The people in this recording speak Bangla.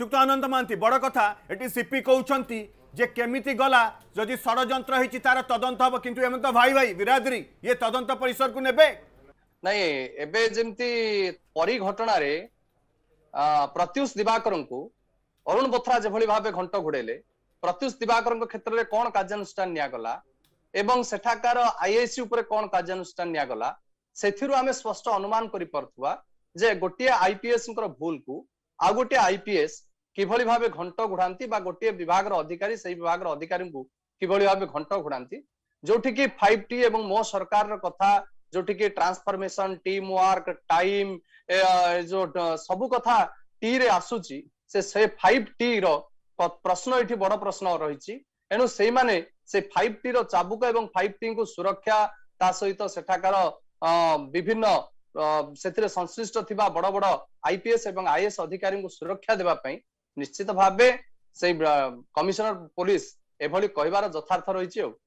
ଶ୍ରୀଯୁକ୍ତ ଅନନ୍ତ ମହାନ୍ତି ବଡ଼ କଥା ଏଠି ସିପି କହୁଛନ୍ତି ଯେ କେମିତି ଗଲା ଯଦି ଷଡ଼ଯନ୍ତ୍ର ହେଇଛି ତାର ତଦନ୍ତ ହବ କିନ୍ତୁ ଏମିତି ତ ଭାଇ ଭାଇ ବିରାଦରି ଇଏ ତଦନ୍ତ ପରିସରକୁ ନେବେ ନାଇଁ ଏବେ ଯେମିତି ପରି ଘଟଣାରେ ପ୍ରତ୍ୟୁଷ ଦିବାକରଙ୍କୁ ଅରୁଣ ବୋଥ୍ରା ଯେଭଳି ଭାବେ ଘଣ୍ଟ ଘୋଡ଼େଇଲେ ପ୍ରତ୍ୟୁଷ ଦିବାକରଙ୍କ କ୍ଷେତ୍ରରେ କ'ଣ କାର୍ଯ୍ୟାନୁଷ୍ଠାନ ନିଆଗଲା ଏବଂ ସେଠାକାର ଆଇଏସି ଉପରେ କ'ଣ କାର୍ଯ୍ୟାନୁଷ୍ଠାନ ନିଆଗଲା ସେଥିରୁ ଆମେ ସ୍ପଷ୍ଟ ଅନୁମାନ କରିପାରୁଥିବା ଯେ ଗୋଟିଏ ଆଇପିଏସଙ୍କର ଭୁଲକୁ ଆଉ ଗୋଟିଏ ଆଇପିଏସ୍ কিভাবে ভাবে ঘণ্ট ঘোড়াতে বা গোটিয়ে বিভাগের অধিকারী সেই বিভাগের অধিকারী কিভাবে ভাবে ঘণ্ট ঘোড়াতে যেটিকি ফাইভ টি এবং মো সরকার কথা যেটিকি ট্রান্সফরমেশন টিম ওয়ার্ক টাইম সবু কথা টি রে আসুচি সে সে ফাইভ টি র প্রশ্ন এটি বড় প্রশ্ন রয়েছে এণু সেইমানে সে ফাইভ টি র চাবুক এবং ফাইভ টি কু সুরক্ষা তা সহিত সেঠাকার বিভিন্ন ସେଥିରେ ସଂଶ୍ଳିଷ୍ଟ ଥିବା ବଡ ବଡ ଆଇପିଏସ୍ ଏବଂ ଆଇଏସ୍ ଅଧିକାରୀଙ୍କୁ ସୁରକ୍ଷା ଦେବା ପାଇଁ ନିଶ୍ଚିତ ଭାବେ ସେଇ କମିଶନର ପୋଲିସ ଏଭଳି କହିବାର ଯଥାର୍ଥ ରହିଛି ଆଉ